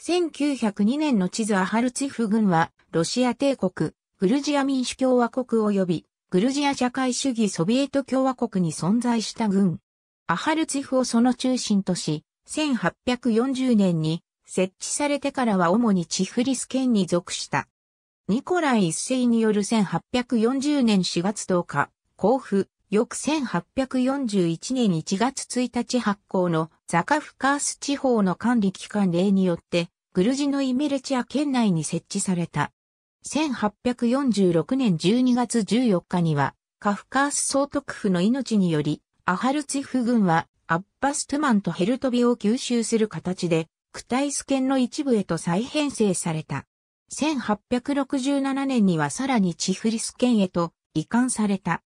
1902年の地図アハルツィフ軍は、ロシア帝国、グルジア民主共和国及び、グルジア社会主義ソビエト共和国に存在した軍。アハルツィフをその中心とし、1840年に設置されてからは主にチフリス県に属した。ニコライ一世による1840年4月10日、甲府、翌1841年1月1日発行のザカフカース地方の管理機関令によって、グルジのイメレチア県内に設置された。1846年12月14日には、カフカース総督府の命により、アハルツィフ軍は、アッバストゥマンとヘルトビを吸収する形で、クタイス県の一部へと再編成された。1867年にはさらにチフリス県へと移管された。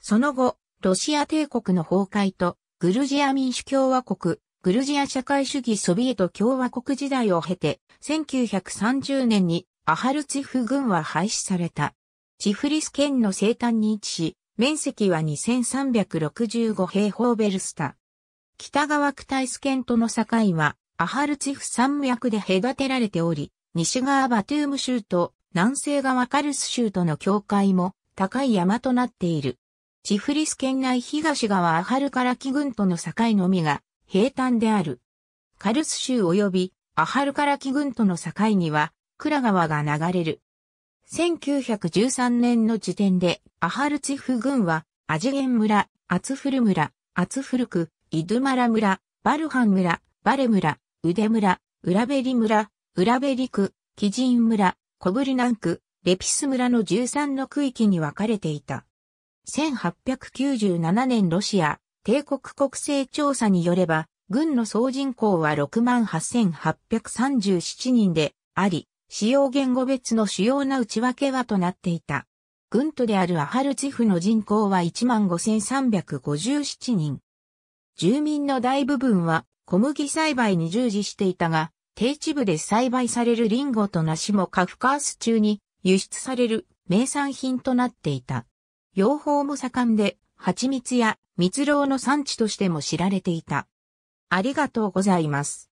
その後、ロシア帝国の崩壊と、グルジア民主共和国、グルジア社会主義ソビエト共和国時代を経て、1930年にアハルツィフ軍は廃止された。チフリス県の西端に位置し、面積は2365平方ベルスタ。北側クタイス県との境は、アハルツィフ山脈で隔てられており、西側バトゥーム州と南西側カルス州との境界も高い山となっている。チフリス県内東側アハルカラキ群との境のみが平坦である。カルス州及びアハルカラキ群との境にはクラ川が流れる。1913年の時点でアハルチフ群はアジゲン村、アツフル村、アツフル区、イドゥマラ村、バルハン村、バレ村、ウデ村、ウラベリ村、ウラベリ区、キジン村、コブリナン区、レピス村の13の区域に分かれていた。1897年ロシア帝国国勢調査によれば、軍の総人口は68,837人であり、使用言語別の主要な内訳はとなっていた。軍都であるアハルツィフの人口は15,357人。住民の大部分は小麦栽培に従事していたが、低地部で栽培されるリンゴと梨もカフカース中に輸出される名産品となっていた。養蜂も盛んで、蜂蜜や蜜蝋の産地としても知られていた。ありがとうございます。